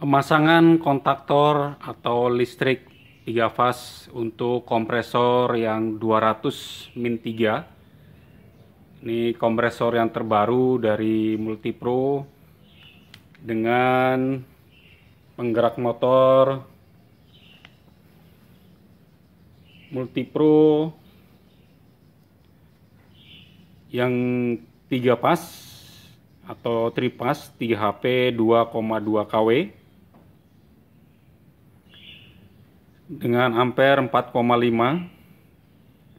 Pemasangan kontaktor atau listrik 3 fas untuk kompresor yang 200 min 3. Ini kompresor yang terbaru dari Multipro dengan penggerak motor Multipro yang 3 pas atau 3 pas 3 HP 2,2 kW dengan ampere 4,5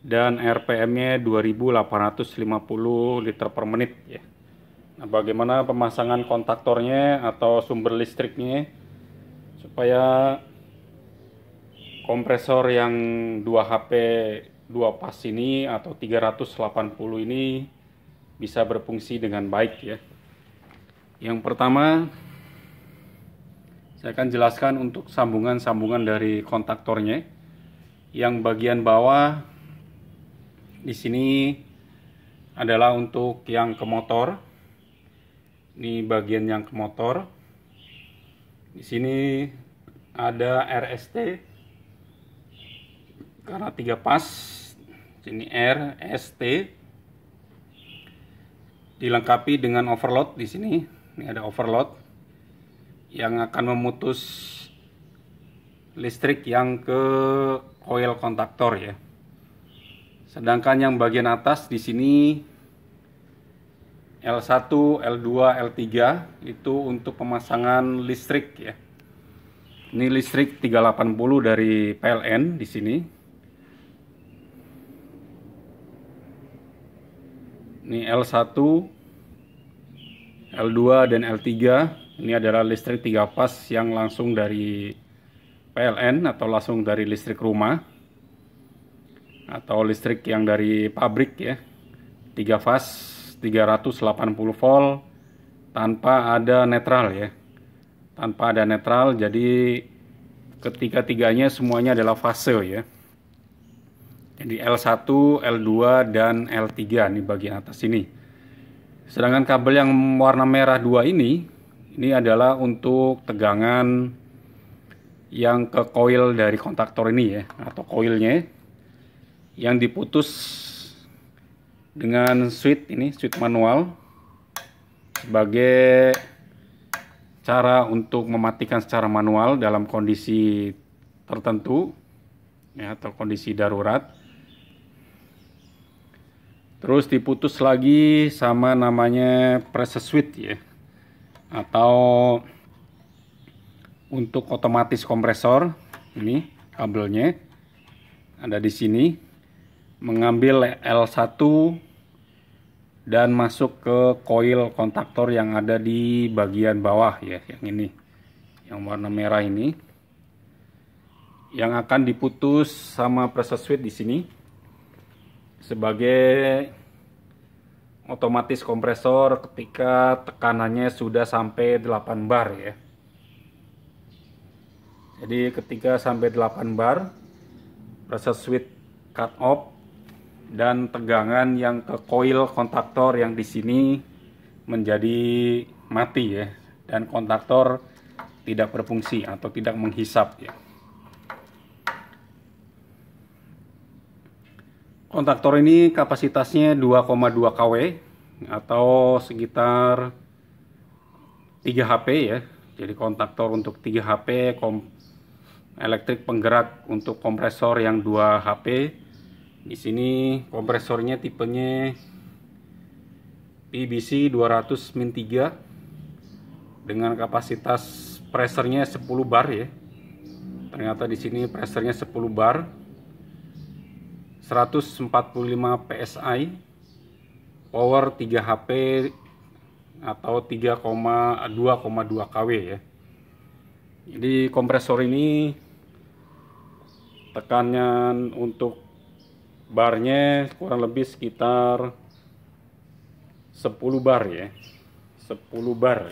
dan RPM-nya 2850 liter per menit ya. Nah, bagaimana pemasangan kontaktornya atau sumber listriknya supaya kompresor yang 2 HP 2 pas ini atau 380 ini bisa berfungsi dengan baik ya. Yang pertama saya akan jelaskan untuk sambungan-sambungan dari kontaktornya. Yang bagian bawah di sini adalah untuk yang ke motor. Ini bagian yang ke motor. Di sini ada RST karena tiga pas. Sini R, S, Dilengkapi dengan overload di sini. Ini ada overload yang akan memutus listrik yang ke coil kontaktor ya. Sedangkan yang bagian atas di sini L1, L2, L3 itu untuk pemasangan listrik ya. Ini listrik 380 dari PLN di sini. Ini L1, L2 dan L3 ini adalah listrik 3 pas yang langsung dari PLN atau langsung dari listrik rumah atau listrik yang dari pabrik ya. 3 fas 380 volt tanpa ada netral ya. Tanpa ada netral jadi ketiga-tiganya semuanya adalah fase ya. Jadi L1, L2, dan L3 nih bagian atas ini. Sedangkan kabel yang warna merah 2 ini ini adalah untuk tegangan yang ke koil dari kontaktor ini ya, atau coilnya yang diputus dengan switch ini, switch manual sebagai cara untuk mematikan secara manual dalam kondisi tertentu ya, atau kondisi darurat. Terus diputus lagi sama namanya press switch ya atau untuk otomatis kompresor ini kabelnya ada di sini mengambil L1 dan masuk ke koil kontaktor yang ada di bagian bawah ya yang ini yang warna merah ini yang akan diputus sama pressure switch di sini sebagai otomatis kompresor ketika tekanannya sudah sampai 8 bar ya jadi ketika sampai 8 bar proses switch cut off dan tegangan yang ke coil kontaktor yang di sini menjadi mati ya dan kontaktor tidak berfungsi atau tidak menghisap ya Kontaktor ini kapasitasnya 2,2 kW atau sekitar 3 HP ya. Jadi kontaktor untuk 3 HP, kom elektrik penggerak untuk kompresor yang 2 HP. Di sini kompresornya tipenya PBC 200 min 3 dengan kapasitas pressernya 10 bar ya. Ternyata di sini pressernya 10 bar 145 PSI power 3 HP atau 3,2,2 kW ya jadi kompresor ini tekanan untuk barnya kurang lebih sekitar 10 bar ya 10 bar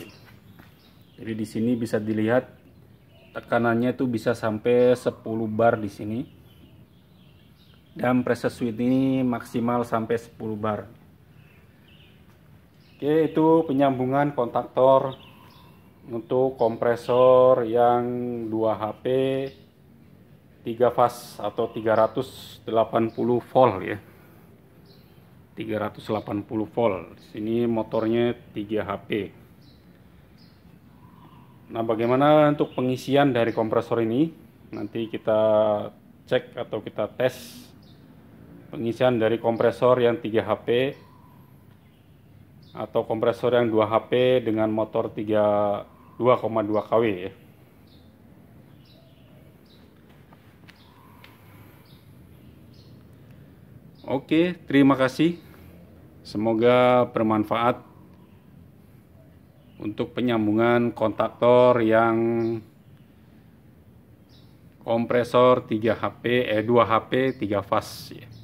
jadi di sini bisa dilihat tekanannya itu bisa sampai 10 bar di sini dan pressure switch ini maksimal sampai 10 bar oke itu penyambungan kontaktor untuk kompresor yang 2 HP 3 fast atau 380 volt ya 380 volt sini motornya 3 HP nah bagaimana untuk pengisian dari kompresor ini nanti kita cek atau kita tes pengisian dari kompresor yang 3 HP atau kompresor yang 2 HP dengan motor 32,2 2,2 kW ya. Oke, terima kasih. Semoga bermanfaat untuk penyambungan kontaktor yang kompresor 3 HP eh 2 HP 3 fase.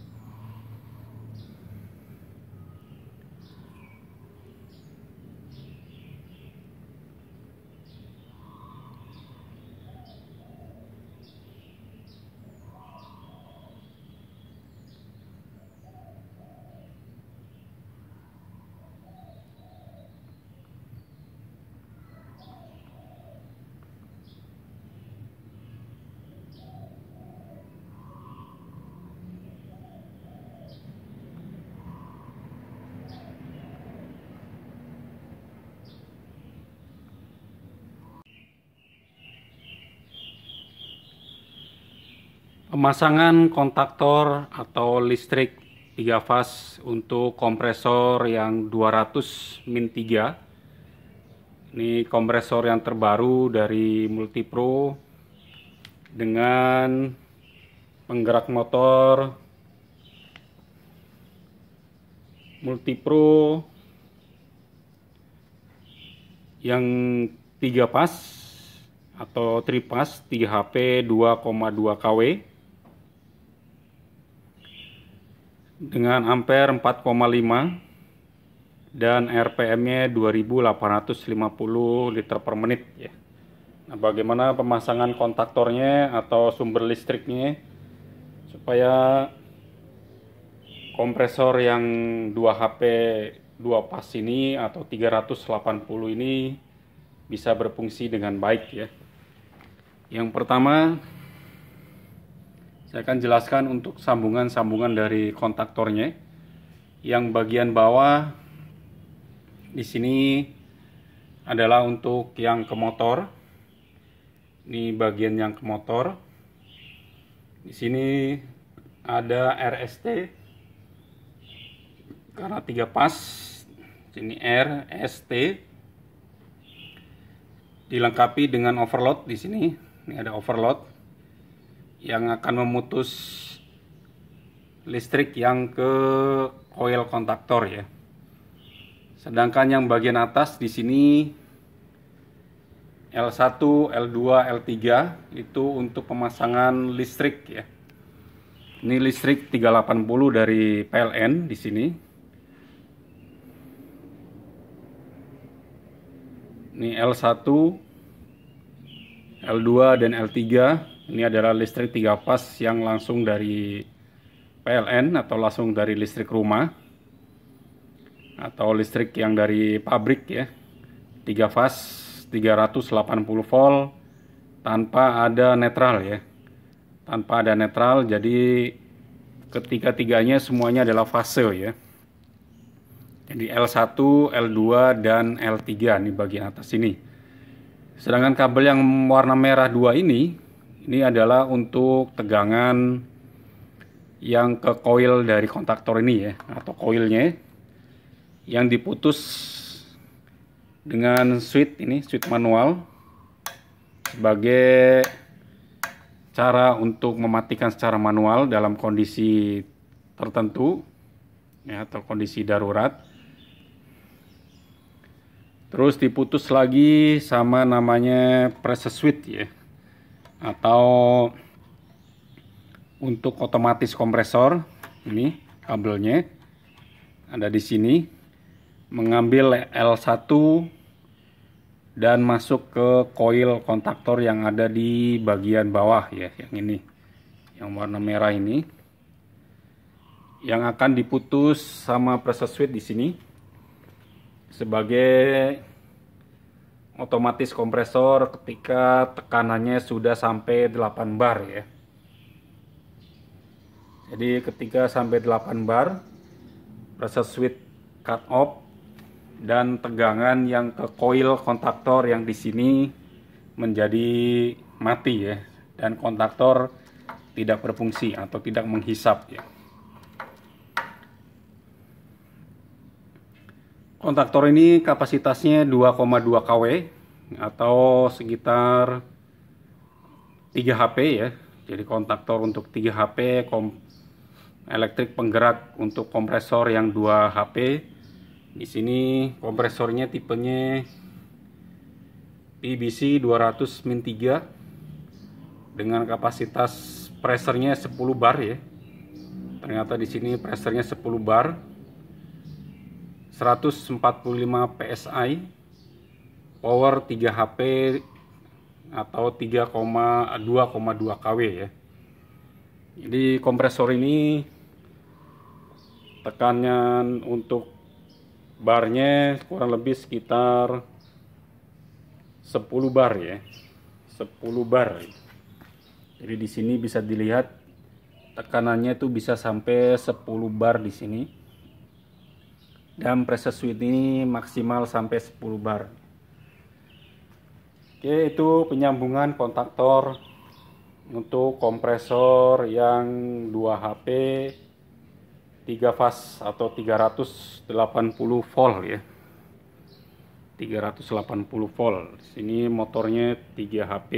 Pemasangan kontaktor atau listrik 3 fase untuk kompresor yang 200 min 3 ini kompresor yang terbaru dari Multipro dengan penggerak motor Multipro yang 3 pas atau 3 pas 3 HP 2,2 kW dengan ampere 4,5 dan RPM-nya 2850 liter per menit ya. Nah, bagaimana pemasangan kontaktornya atau sumber listriknya supaya kompresor yang 2 HP 2 pas ini atau 380 ini bisa berfungsi dengan baik ya. Yang pertama, saya akan jelaskan untuk sambungan-sambungan dari kontaktornya. Yang bagian bawah di sini adalah untuk yang ke motor. Ini bagian yang ke motor. Di sini ada RST karena tiga pas. Ini RST Dilengkapi dengan overload di sini. Ini ada overload yang akan memutus listrik yang ke coil kontaktor ya. Sedangkan yang bagian atas di sini L1, L2, L3 itu untuk pemasangan listrik ya. Ini listrik 380 dari PLN di sini. Ini L1, L2 dan L3 ini adalah listrik 3 pas yang langsung dari PLN atau langsung dari listrik rumah atau listrik yang dari pabrik ya. 3 fas 380 volt tanpa ada netral ya. Tanpa ada netral jadi ketiga-tiganya semuanya adalah fase ya. Jadi L1, L2, dan L3 nih bagian atas ini. Sedangkan kabel yang warna merah 2 ini ini adalah untuk tegangan yang ke koil dari kontaktor ini ya, atau koilnya yang diputus dengan switch ini, switch manual sebagai cara untuk mematikan secara manual dalam kondisi tertentu ya, atau kondisi darurat. Terus diputus lagi sama namanya pressure switch ya atau untuk otomatis kompresor ini kabelnya ada di sini mengambil L1 dan masuk ke koil kontaktor yang ada di bagian bawah ya yang ini yang warna merah ini yang akan diputus sama pressure switch di sini sebagai otomatis kompresor ketika tekanannya sudah sampai 8 bar ya. Jadi ketika sampai 8 bar proses switch cut off dan tegangan yang ke coil kontaktor yang di sini menjadi mati ya dan kontaktor tidak berfungsi atau tidak menghisap ya. Kontaktor ini kapasitasnya 2,2 kW atau sekitar 3 HP ya. Jadi kontaktor untuk 3 HP, kom elektrik penggerak untuk kompresor yang 2 HP. Di sini kompresornya tipenya PBC 200 min 3 dengan kapasitas pressernya 10 bar ya. Ternyata di sini pressernya 10 bar 145 PSI, power 3 HP atau 3,2,2 kW ya. Jadi kompresor ini tekanan untuk barnya kurang lebih sekitar 10 bar ya. 10 bar. Jadi di sini bisa dilihat tekanannya itu bisa sampai 10 bar di sini dan pressure switch ini maksimal sampai 10 bar oke itu penyambungan kontaktor untuk kompresor yang 2 HP 3 fast atau 380 volt ya 380 volt sini motornya 3 HP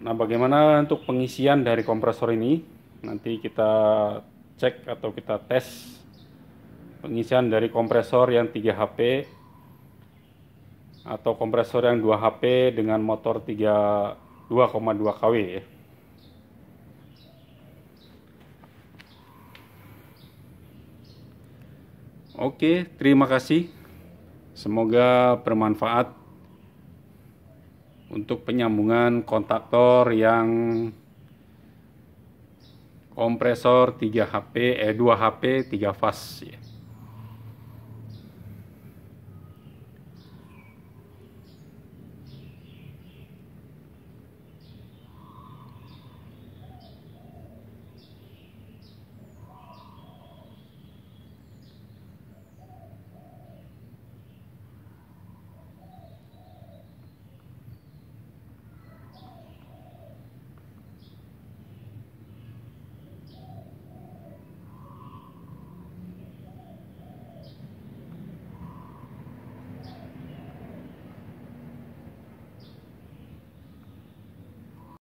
nah bagaimana untuk pengisian dari kompresor ini nanti kita cek atau kita tes pengisian dari kompresor yang 3 HP atau kompresor yang 2 HP dengan motor 2,2 kW ya. Oke, terima kasih. Semoga bermanfaat untuk penyambungan kontaktor yang kompresor 3 HP eh 2 HP 3 fast ya.